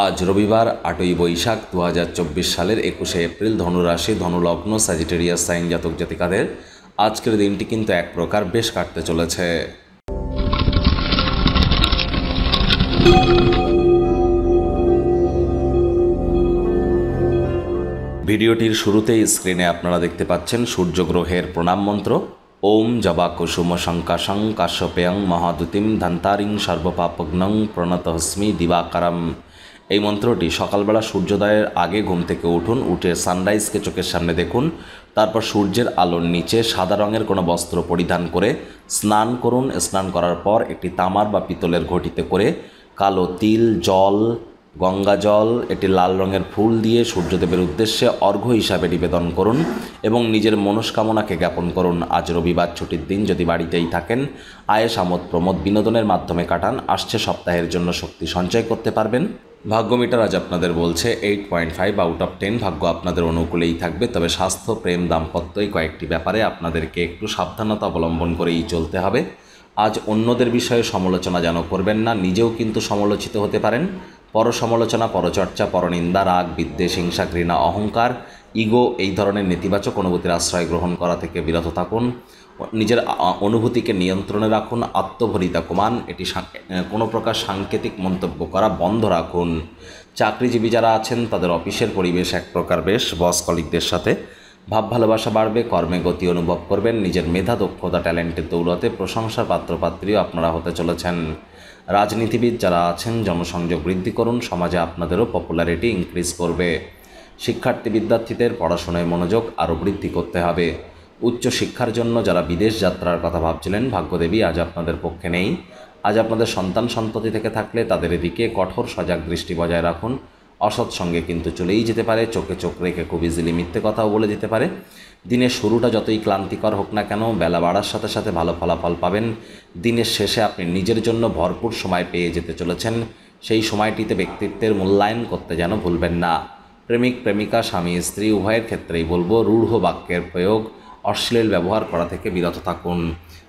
আজ রবিবার আটই বৈশাখ দু সালের একুশে এপ্রিল ধনুরাশি ধনুলগ্ন স্যাজিটেরিয়াস সাইন জাতক জাতিকাদের আজকের দিনটি কিন্তু এক প্রকার বেশ কাটতে চলেছে ভিডিওটির শুরুতেই স্ক্রিনে আপনারা দেখতে পাচ্ছেন সূর্যগ্রহের প্রণাম মন্ত্র ওম জবা কুসুম শঙ্কাশং কাশ্যপেয়ং মহাদুতিম ধন্তারিং সর্বপাপগ্নং প্রণতহস্মি দিবাকারম এই মন্ত্রটি সকালবেলা সূর্যোদয়ের আগে ঘুম থেকে উঠুন উঠে সানরাইজকে চোখের সামনে দেখুন তারপর সূর্যের আলোর নিচে সাদা রঙের কোনো বস্ত্র পরিধান করে স্নান করুন স্নান করার পর একটি তামার বা পিতলের ঘটিতে করে কালো তিল জল গঙ্গা জল এটি লাল রঙের ফুল দিয়ে সূর্যদেবের উদ্দেশ্যে অর্ঘ্য হিসাবে নিবেদন করুন এবং নিজের মনস্কামনাকে জ্ঞাপন করুন আজ রবিবার ছুটির দিন যদি বাড়িতেই থাকেন আয়েস আমোদ প্রমোদ বিনোদনের মাধ্যমে কাটান আসছে সপ্তাহের জন্য শক্তি সঞ্চয় করতে পারবেন ভাগ্যমিটার আজ আপনাদের বলছে eight point five out of ten ভাগ্য আপনাদের অনুকূলেই থাকবে তবে স্বাস্থ্য প্রেম দাম্পত্য এই কয়েকটি ব্যাপারে আপনাদেরকে একটু সাবধানতা অবলম্বন করেই চলতে হবে আজ অন্যদের বিষয়ে সমালোচনা যেন করবেন না নিজেও কিন্তু সমালোচিত হতে পারেন পর সমালোচনা পরচর্চা পরনিন্দা রাগ বিদ্বেষ হিংসা ঘৃণা অহংকার ইগো এই ধরনের নেতিবাচক অনুভূতির আশ্রয় গ্রহণ করা থেকে বিরত থাকুন নিজের অনুভূতিকে নিয়ন্ত্রণে রাখুন আত্মভরিতা কমান এটি কোনো প্রকার সাংকেতিক মন্তব্য করা বন্ধ রাখুন চাকরিজীবী যারা আছেন তাদের অফিসের পরিবেশ এক প্রকার বেশ বস কলিকদের সাথে ভাব ভালোবাসা বাড়বে কর্মে গতি অনুভব করবেন নিজের মেধা দক্ষতা ট্যালেন্টের দৌলতে প্রশংসার পাত্রপাত্রীও আপনারা হতে চলেছেন রাজনীতিবিদ যারা আছেন জনসংযোগ বৃদ্ধি করুন সমাজে আপনাদেরও পপুলারিটি ইনক্রিজ করবে শিক্ষার্থী বিদ্যার্থীদের পড়াশোনায় মনোযোগ আরও বৃদ্ধি করতে হবে উচ্চশিক্ষার জন্য যারা বিদেশ যাত্রার কথা ভাবছিলেন ভাগ্যদেবী আজ আপনাদের পক্ষে নেই আজ আপনাদের সন্তান সন্ততি থেকে থাকলে তাদের এদিকে কঠোর সজাগ দৃষ্টি বজায় রাখুন অসৎ সঙ্গে কিন্তু চলেই যেতে পারে চোখে চোখ রেখে খুব ইজিলি মিথ্যে কথাও বলে যেতে পারে দিনের শুরুটা যতই ক্লান্তিকর হোক না কেন বেলা বাড়ার সাথে সাথে ভালো ফলাফল পাবেন দিনের শেষে আপনি নিজের জন্য ভরপুর সময় পেয়ে যেতে চলেছেন সেই সময়টিতে ব্যক্তিত্বের মূল্যায়ন করতে যেন ভুলবেন না প্রেমিক প্রেমিকা স্বামী স্ত্রী উভয়ের ক্ষেত্রেই বলবো রূঢ় বাক্যের প্রয়োগ অশ্লীল ব্যবহার করা থেকে বিরত থাকুন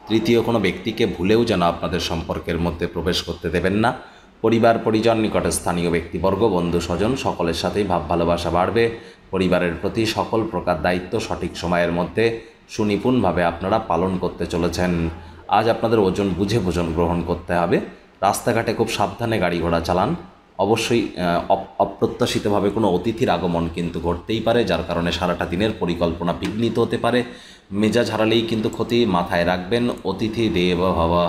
তৃতীয় কোনো ব্যক্তিকে ভুলেও যেন আপনাদের সম্পর্কের মধ্যে প্রবেশ করতে দেবেন না পরিবার পরিজন নিকটে স্থানীয় ব্যক্তিবর্গ বন্ধু স্বজন সকলের সাথেই ভাব ভালোবাসা বাড়বে পরিবারের প্রতি সকল প্রকার দায়িত্ব সঠিক সময়ের মধ্যে সুনিপুণভাবে আপনারা পালন করতে চলেছেন আজ আপনাদের ওজন বুঝে ভোজন গ্রহণ করতে হবে রাস্তাঘাটে খুব সাবধানে গাড়ি ঘোড়া চালান অবশ্যই অপ্রত্যাশিতভাবে কোনো অতিথির আগমন কিন্তু ঘটতেই পারে যার কারণে সারাটা দিনের পরিকল্পনা বিঘ্নিত হতে পারে মেজাজ হারালেই কিন্তু ক্ষতি মাথায় রাখবেন অতিথি দেব ভাবা